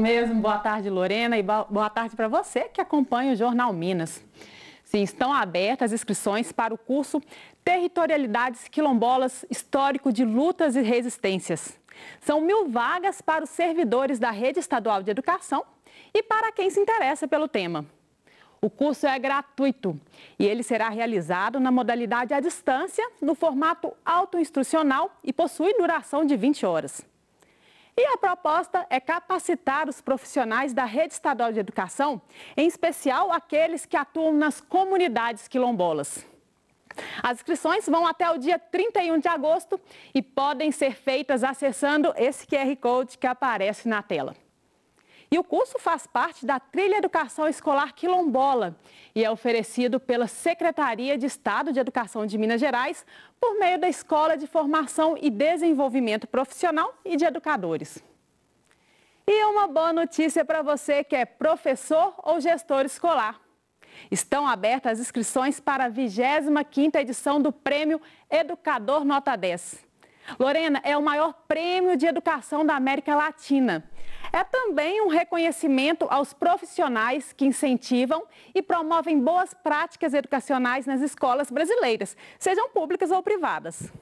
mesmo. Boa tarde, Lorena, e boa tarde para você que acompanha o Jornal Minas. Sim, estão abertas inscrições para o curso Territorialidades Quilombolas Histórico de Lutas e Resistências. São mil vagas para os servidores da Rede Estadual de Educação e para quem se interessa pelo tema. O curso é gratuito e ele será realizado na modalidade à distância, no formato autoinstrucional e possui duração de 20 horas. E a proposta é capacitar os profissionais da rede estadual de educação, em especial aqueles que atuam nas comunidades quilombolas. As inscrições vão até o dia 31 de agosto e podem ser feitas acessando esse QR Code que aparece na tela. E o curso faz parte da Trilha Educação Escolar Quilombola e é oferecido pela Secretaria de Estado de Educação de Minas Gerais por meio da Escola de Formação e Desenvolvimento Profissional e de Educadores. E uma boa notícia para você que é professor ou gestor escolar. Estão abertas as inscrições para a 25ª edição do Prêmio Educador Nota 10. Lorena, é o maior prêmio de educação da América Latina. É também um reconhecimento aos profissionais que incentivam e promovem boas práticas educacionais nas escolas brasileiras, sejam públicas ou privadas.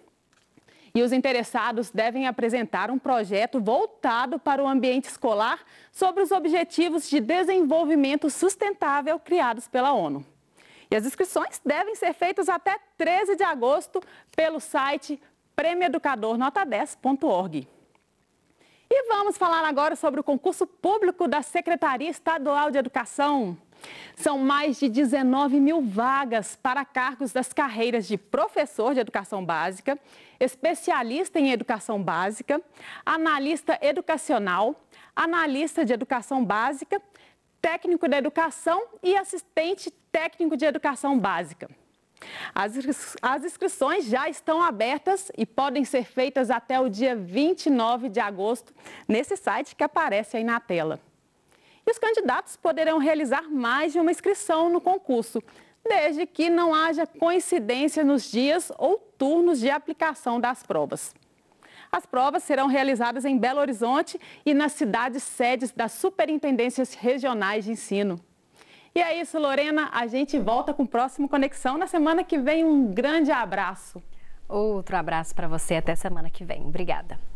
E os interessados devem apresentar um projeto voltado para o ambiente escolar sobre os Objetivos de Desenvolvimento Sustentável criados pela ONU. E as inscrições devem ser feitas até 13 de agosto pelo site prêmioeducadornota10.org vamos falar agora sobre o concurso público da Secretaria Estadual de Educação. São mais de 19 mil vagas para cargos das carreiras de professor de educação básica, especialista em educação básica, analista educacional, analista de educação básica, técnico da educação e assistente técnico de educação básica. As, inscrições já estão abertas e podem ser feitas até o dia 29 de agosto, nesse site que aparece aí na tela. E os candidatos poderão realizar mais de uma inscrição no concurso, desde que não haja coincidência nos dias ou turnos de aplicação das provas. As provas serão realizadas em Belo Horizonte e nas cidades sedes das superintendências regionais de ensino. E é isso, Lorena. A gente volta com o próximo Conexão na semana que vem. Um grande abraço. Outro abraço para você. Até semana que vem. Obrigada.